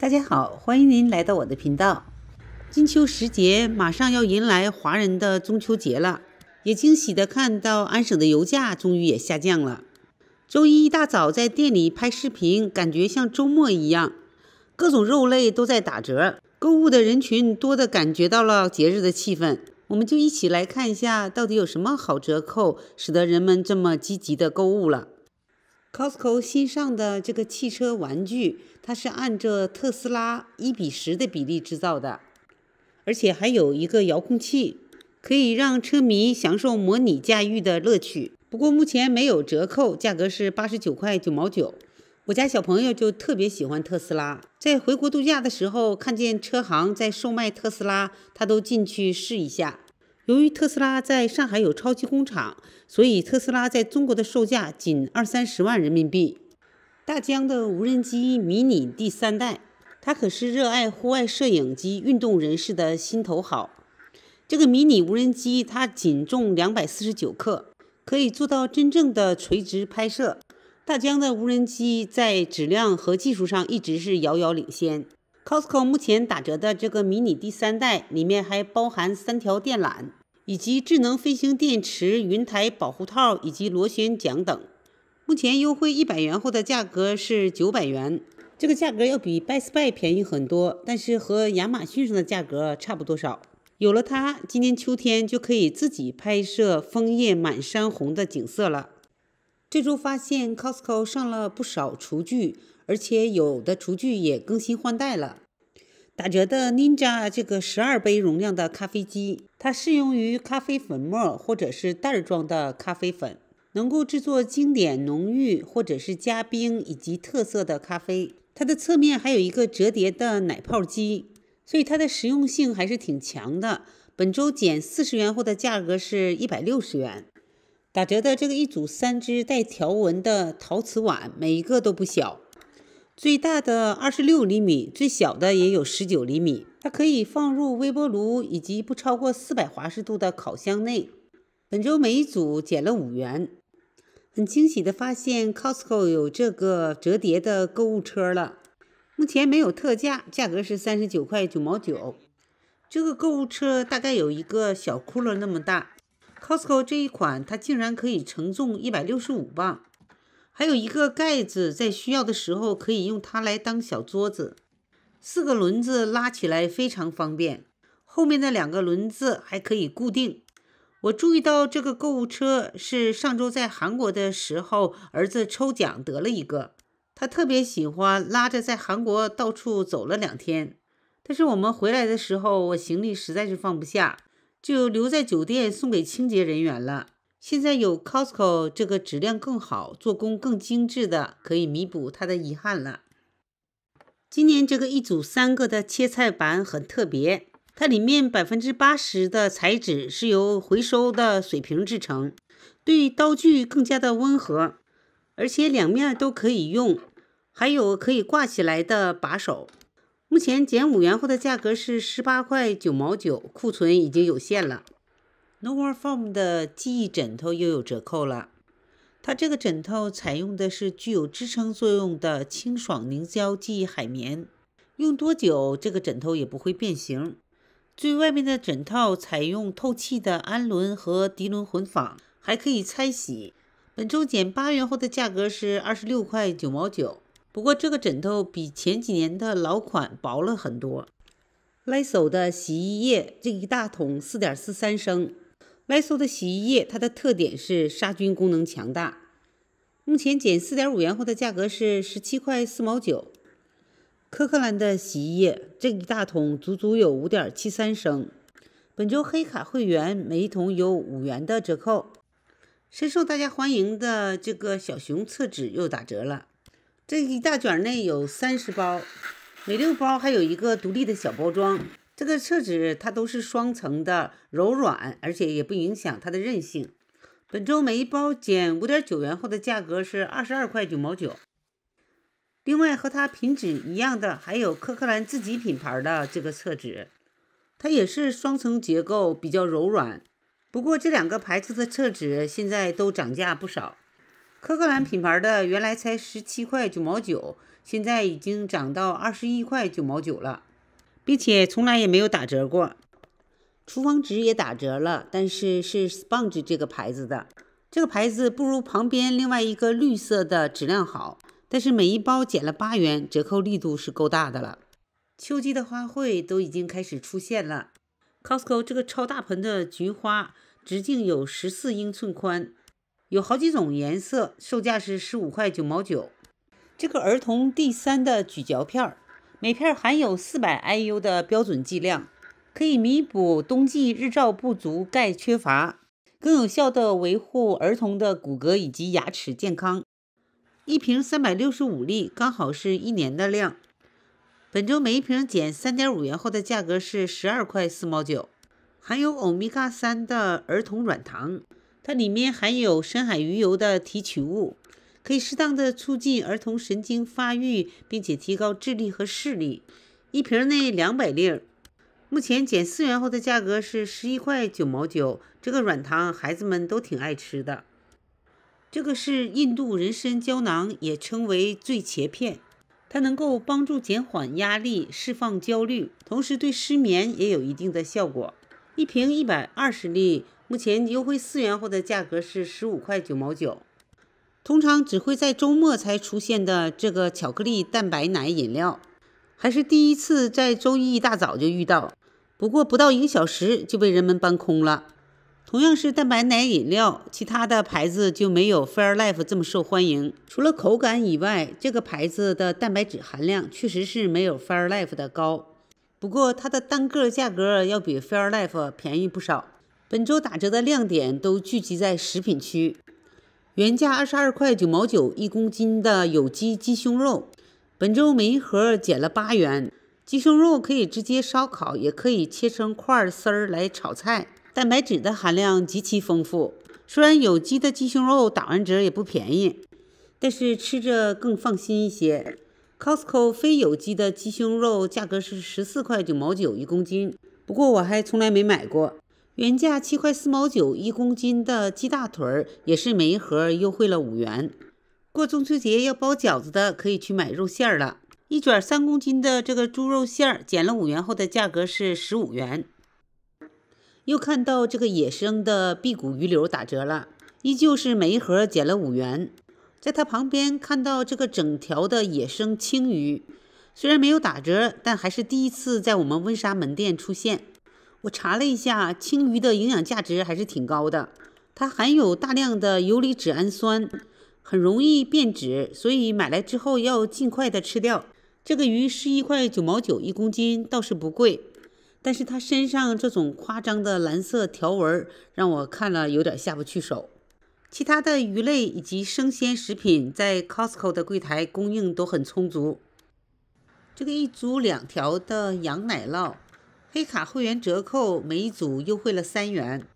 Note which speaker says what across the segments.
Speaker 1: 大家好，欢迎您来到我的频道。金秋时节，马上要迎来华人的中秋节了，也惊喜的看到安省的油价终于也下降了。周一一大早在店里拍视频，感觉像周末一样，各种肉类都在打折，购物的人群多的感觉到了节日的气氛。我们就一起来看一下，到底有什么好折扣，使得人们这么积极的购物了。Costco 新上的这个汽车玩具，它是按照特斯拉一比十的比例制造的，而且还有一个遥控器，可以让车迷享受模拟驾驭的乐趣。不过目前没有折扣，价格是八十九块九毛九。我家小朋友就特别喜欢特斯拉，在回国度假的时候，看见车行在售卖特斯拉，他都进去试一下。由于特斯拉在上海有超级工厂，所以特斯拉在中国的售价仅二三十万人民币。大疆的无人机迷你第三代，它可是热爱户外摄影及运动人士的心头好。这个迷你无人机它仅重两百四十九克，可以做到真正的垂直拍摄。大疆的无人机在质量和技术上一直是遥遥领先。Costco 目前打折的这个迷你第三代里面还包含三条电缆。以及智能飞行电池、云台保护套以及螺旋桨等。目前优惠一百元后的价格是九百元，这个价格要比 Best Buy 便宜很多，但是和亚马逊上的价格差不多少。有了它，今年秋天就可以自己拍摄枫叶满山红的景色了。这周发现 Costco 上了不少厨具，而且有的厨具也更新换代了。打折的 Ninja 这个十二杯容量的咖啡机，它适用于咖啡粉末或者是袋装的咖啡粉，能够制作经典浓郁或者是加冰以及特色的咖啡。它的侧面还有一个折叠的奶泡机，所以它的实用性还是挺强的。本周减四十元后的价格是一百六十元。打折的这个一组三只带条纹的陶瓷碗，每一个都不小。最大的二十六厘米，最小的也有十九厘米。它可以放入微波炉以及不超过四百华氏度的烤箱内。本周每一组减了五元，很惊喜的发现 Costco 有这个折叠的购物车了。目前没有特价，价格是三十九块九毛九。这个购物车大概有一个小窟窿那么大。Costco 这一款它竟然可以承重一百六十五磅。还有一个盖子，在需要的时候可以用它来当小桌子。四个轮子拉起来非常方便，后面的两个轮子还可以固定。我注意到这个购物车是上周在韩国的时候儿子抽奖得了一个，他特别喜欢拉着在韩国到处走了两天。但是我们回来的时候，我行李实在是放不下，就留在酒店送给清洁人员了。现在有 Costco 这个质量更好、做工更精致的，可以弥补它的遗憾了。今年这个一组三个的切菜板很特别，它里面百分之八十的材质是由回收的水瓶制成，对刀具更加的温和，而且两面都可以用，还有可以挂起来的把手。目前减五元后的价格是十八块九毛九，库存已经有限了。n o v a r f o r m 的记忆枕头又有折扣了。它这个枕头采用的是具有支撑作用的清爽凝胶记忆海绵，用多久这个枕头也不会变形。最外面的枕套采用透气的氨纶和涤纶混纺，还可以拆洗。本周减八元后的价格是二十六块九毛九。不过这个枕头比前几年的老款薄了很多。Lysol 的洗衣液这一大桶四点四三升。y s 的洗衣液，它的特点是杀菌功能强大。目前减四点五元后的价格是十七块四毛九。科克兰的洗衣液，这一大桶足足有五点七三升。本周黑卡会员每桶有五元的折扣。深受大家欢迎的这个小熊厕纸又打折了。这一大卷内有三十包，每六包还有一个独立的小包装。这个厕纸它都是双层的，柔软，而且也不影响它的韧性。本周每一包减五点九元后的价格是二十二块九毛九。另外，和它品质一样的还有科克兰自己品牌的这个厕纸，它也是双层结构，比较柔软。不过这两个牌子的厕纸现在都涨价不少，科克兰品牌的原来才十七块九毛九，现在已经涨到二十一块九毛九了。并且从来也没有打折过，厨房纸也打折了，但是是 Sponge 这个牌子的，这个牌子不如旁边另外一个绿色的质量好，但是每一包减了八元，折扣力度是够大的了。秋季的花卉都已经开始出现了，Costco 这个超大盆的菊花直径有十四英寸宽，有好几种颜色，售价是十五块九毛九。这个儿童第三的咀嚼片儿。每片含有四百 IU 的标准剂量，可以弥补冬季日照不足、钙缺乏，更有效的维护儿童的骨骼以及牙齿健康。一瓶三百六十五粒，刚好是一年的量。本周每一瓶减三点五元后的价格是十二块四毛九。含有欧米伽三的儿童软糖，它里面含有深海鱼油的提取物。可以适当的促进儿童神经发育，并且提高智力和视力。一瓶内两百粒，目前减四元后的价格是十一块九毛九。这个软糖孩子们都挺爱吃的。这个是印度人参胶囊，也称为醉茄片，它能够帮助减缓压力、释放焦虑，同时对失眠也有一定的效果。一瓶一百二十粒，目前优惠四元后的价格是十五块九毛九。通常只会在周末才出现的这个巧克力蛋白奶饮料，还是第一次在周一一大早就遇到。不过不到一个小时就被人们搬空了。同样是蛋白奶饮料，其他的牌子就没有 Fairlife 这么受欢迎。除了口感以外，这个牌子的蛋白质含量确实是没有 Fairlife 的高。不过它的单个价格要比 Fairlife 便宜不少。本周打折的亮点都聚集在食品区。原价二十二块九毛九一公斤的有机鸡胸肉，本周每一盒减了八元。鸡胸肉可以直接烧烤，也可以切成块儿丝儿来炒菜。蛋白质的含量极其丰富。虽然有机的鸡胸肉打完折也不便宜，但是吃着更放心一些。Costco 非有机的鸡胸肉价格是十四块九毛九一公斤，不过我还从来没买过。原价七块四毛九一公斤的鸡大腿儿，也是每一盒优惠了五元。过中秋节要包饺子的，可以去买肉馅儿了。一卷三公斤的这个猪肉馅儿，减了五元后的价格是十五元。又看到这个野生的辟谷鱼柳打折了，依旧是每一盒减了五元。在它旁边看到这个整条的野生青鱼，虽然没有打折，但还是第一次在我们温莎门店出现。我查了一下，青鱼的营养价值还是挺高的，它含有大量的游离脂肪酸，很容易变质，所以买来之后要尽快的吃掉。这个鱼十一块九毛九一公斤，倒是不贵，但是它身上这种夸张的蓝色条纹让我看了有点下不去手。其他的鱼类以及生鲜食品在 Costco 的柜台供应都很充足。这个一组两条的羊奶酪。黑卡会员折扣，每一组优惠了三元。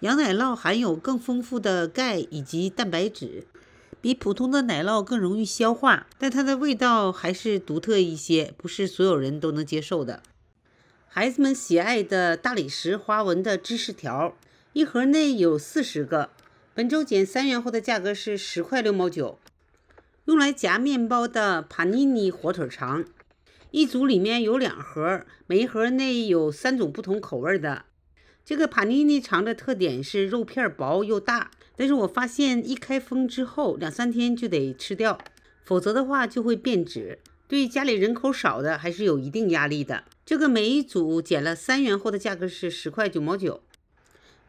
Speaker 1: 羊奶酪含有更丰富的钙以及蛋白质，比普通的奶酪更容易消化，但它的味道还是独特一些，不是所有人都能接受的。孩子们喜爱的大理石花纹的芝士条，一盒内有四十个，本周减三元后的价格是十块六毛九。用来夹面包的帕尼尼火腿肠。一组里面有两盒，每一盒内有三种不同口味的。这个帕尼尼肠的特点是肉片薄又大，但是我发现一开封之后两三天就得吃掉，否则的话就会变质。对家里人口少的还是有一定压力的。这个每一组减了三元后的价格是十块九毛九。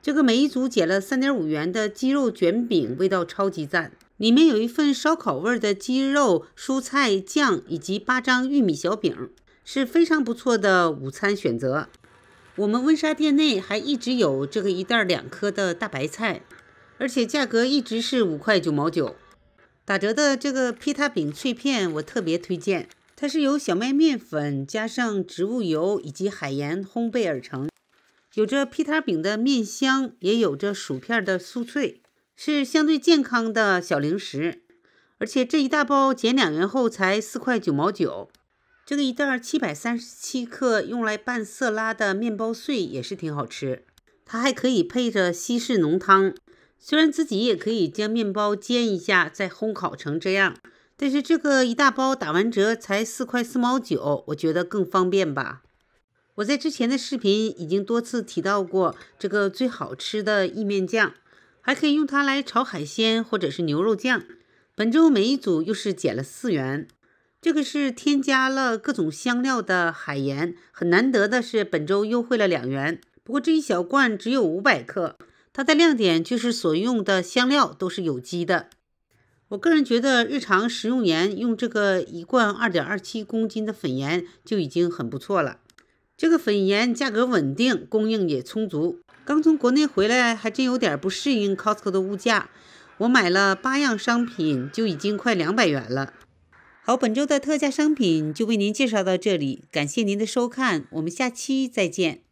Speaker 1: 这个每一组减了三点五元的鸡肉卷饼，味道超级赞。里面有一份烧烤味的鸡肉蔬菜酱，以及八张玉米小饼，是非常不错的午餐选择。我们温莎店内还一直有这个一袋两颗的大白菜，而且价格一直是五块九毛九。打折的这个皮塔饼脆片，我特别推荐，它是由小麦面粉加上植物油以及海盐烘焙而成，有着皮塔饼的面香，也有着薯片的酥脆。是相对健康的小零食，而且这一大包减两元后才四块九毛九。这个一袋七百三十七克，用来拌色拉的面包碎也是挺好吃。它还可以配着西式浓汤。虽然自己也可以将面包煎一下再烘烤成这样，但是这个一大包打完折才四块四毛九，我觉得更方便吧。我在之前的视频已经多次提到过这个最好吃的意面酱。还可以用它来炒海鲜或者是牛肉酱。本周每一组又是减了四元。这个是添加了各种香料的海盐，很难得的是本周优惠了两元。不过这一小罐只有五百克，它的亮点就是所用的香料都是有机的。我个人觉得日常食用盐用这个一罐二点二七公斤的粉盐就已经很不错了。这个粉盐价格稳定，供应也充足。刚从国内回来，还真有点不适应 Costco 的物价。我买了八样商品，就已经快两百元了。好，本周的特价商品就为您介绍到这里，感谢您的收看，我们下期再见。